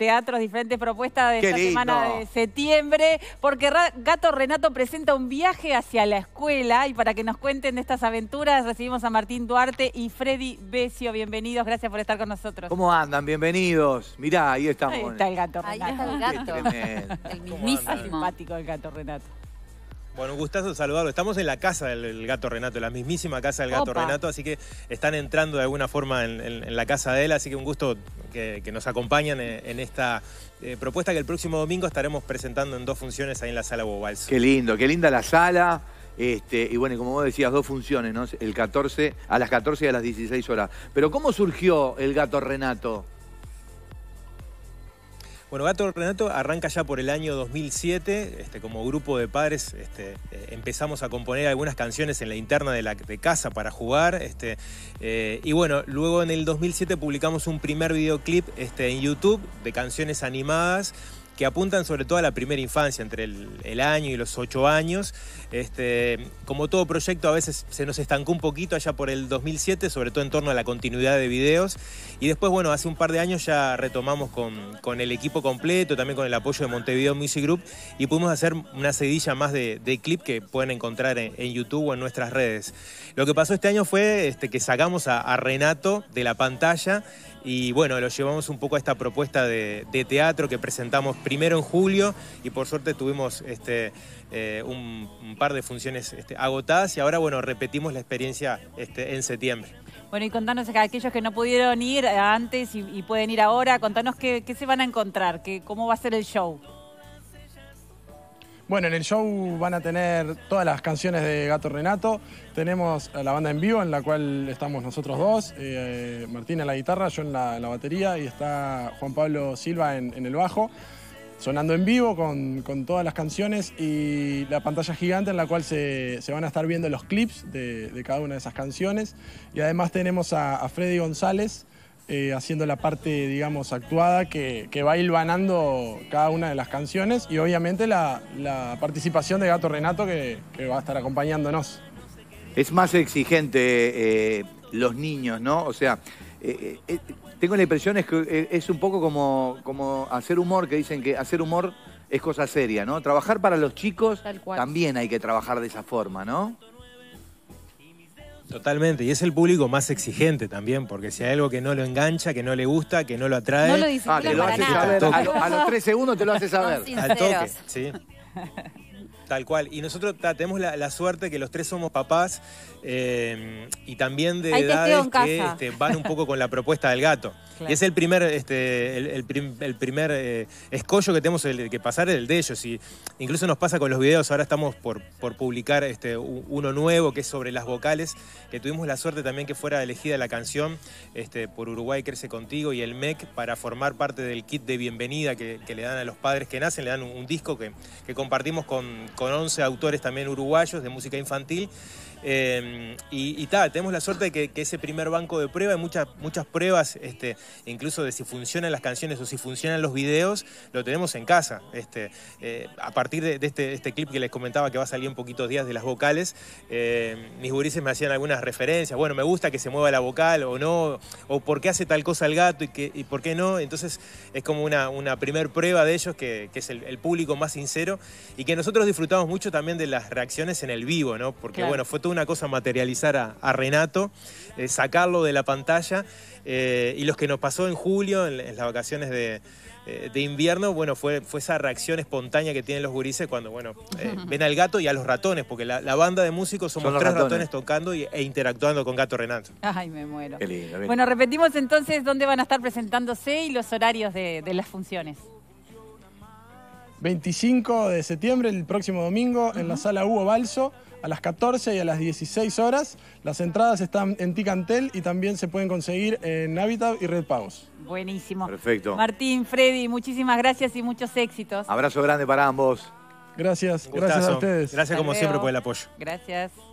teatros, diferentes propuestas de esta semana de septiembre, porque Gato Renato presenta un viaje hacia la escuela y para que nos cuenten de estas aventuras recibimos a Martín Duarte y Freddy Becio. Bienvenidos, gracias por estar con nosotros. ¿Cómo andan? Bienvenidos. Mirá, ahí estamos. Ahí está el Gato Renato. Ahí está el gato. el mismísimo. simpático el Gato Renato. Bueno, un gustazo saludarlo. Estamos en la casa del gato Renato, la mismísima casa del gato Renato, así que están entrando de alguna forma en, la casa de él, así que un gusto que, nos acompañan eh, en, esta eh, propuesta que el próximo domingo estaremos presentando en dos funciones ahí en la sala Bobals. Qué lindo, qué linda la sala. Este, y bueno, como vos decías, dos funciones, ¿no? El 14, a las 14 y a las 16 horas. Pero ¿cómo surgió el gato Renato? Bueno, Gato Renato arranca ya por el año 2007, este, como grupo de padres este, eh, empezamos a componer algunas canciones en la interna de la casa para jugar. Este, eh, y bueno, luego en el 2007 publicamos un primer videoclip en YouTube de canciones animadas que apuntan sobre todo a la primera infancia, entre el, año y los ocho años. Este, como todo proyecto a veces se nos estancó un poquito allá por el 2007, sobre todo en torno a la continuidad de videos. Y después, bueno, hace un par de años ya retomamos con, el equipo completo, también con el apoyo de Montevideo Music Group, y pudimos hacer una cedilla más de, clip que pueden encontrar en, YouTube o en nuestras redes. Lo que pasó este año fue este, que sacamos a Renato de la pantalla y bueno, lo llevamos un poco a esta propuesta de, teatro que presentamos primero en julio y por suerte tuvimos este, eh, un, par de funciones este, agotadas y ahora bueno, repetimos la experiencia este, en septiembre. Bueno, y contanos a aquellos que no pudieron ir antes y, pueden ir ahora, contanos qué, se van a encontrar, qué, cómo va a ser el show. Bueno, en el show van a tener todas las canciones de Gato Renato. Tenemos a la banda en vivo, en la cual estamos nosotros dos. Eh, Martina Martín en la guitarra, yo en la, batería y está Juan Pablo Silva en, el bajo. Sonando en vivo con, todas las canciones y la pantalla gigante en la cual se, van a estar viendo los clips de, cada una de esas canciones. Y además tenemos a, a Freddy González, eh, haciendo la parte, digamos, actuada que, va hilvanando cada una de las canciones y obviamente la, participación de Gato Renato que, va a estar acompañándonos. Es más exigente eh, los niños, ¿no? O sea, eh, tengo la impresión es que es un poco como hacer humor, que dicen que hacer humor es cosa seria, ¿no? Trabajar para los chicos también hay que trabajar de esa forma, ¿no? Totalmente, y es el público más exigente también, porque si hay algo que no lo engancha, que no le gusta, que no lo atrae, a, los tres segundos te lo hace saber. Al toque, sí. Tal cual. Y nosotros tenemos la, suerte que los tres somos papás eh, y también de edades que este, van un poco con la propuesta del gato. Y es el primer, este, el, primer eh, escollo que tenemos que pasar, el de ellos. Y incluso nos pasa con los videos, ahora estamos por, por publicar este, uno nuevo que es sobre las vocales, que tuvimos la suerte también que fuera elegida la canción este, por Uruguay Crece Contigo y el MEC para formar parte del kit de bienvenida que, le dan a los padres que nacen, le dan un, disco que, compartimos con, con 11 autores también uruguayos de música infantil. Em, y, tenemos la suerte de que, ese primer banco de prueba, hay muchas, muchas pruebas, este, incluso de si funcionan las canciones o si funcionan los videos, lo tenemos en casa. Este, eh, a partir este, de, este, clip que les comentaba que va a salir en poquitos días de las vocales, em, mis gurises me hacían algunas referencias. Bueno, me gusta que se mueva la vocal o no, o por qué hace tal cosa el gato y, que, por qué no. Entonces es como una, una primer prueba de ellos que, es el, público más sincero y que nosotros disfrutamos mucho también de las reacciones en el vivo, ¿no? Porque bueno, fue todo una cosa materializar a, Renato, eh, sacarlo de la pantalla. Eh, y los que nos pasó en julio, en, las vacaciones eh, de, invierno, bueno, fue, fue esa reacción espontánea que tienen los gurises cuando, bueno, ven al gato y a los ratones, porque la, banda de músicos somos tres ratones. tocando e interactuando con Gato Renato. Ay, me muero. bueno, repetimos entonces dónde van a estar presentándose y los horarios de las funciones. 25 de septiembre, el próximo domingo, en la sala Hugo Balso, a las 14 y a las 16 horas. Las entradas están en Ticantel y también se pueden conseguir en Habitat y Red Pagos. Buenísimo. Perfecto. Martín, Freddy, muchísimas gracias y muchos éxitos. Abrazo grande para ambos. Gracias, gracias a ustedes. Gracias como siempre por el apoyo. Gracias.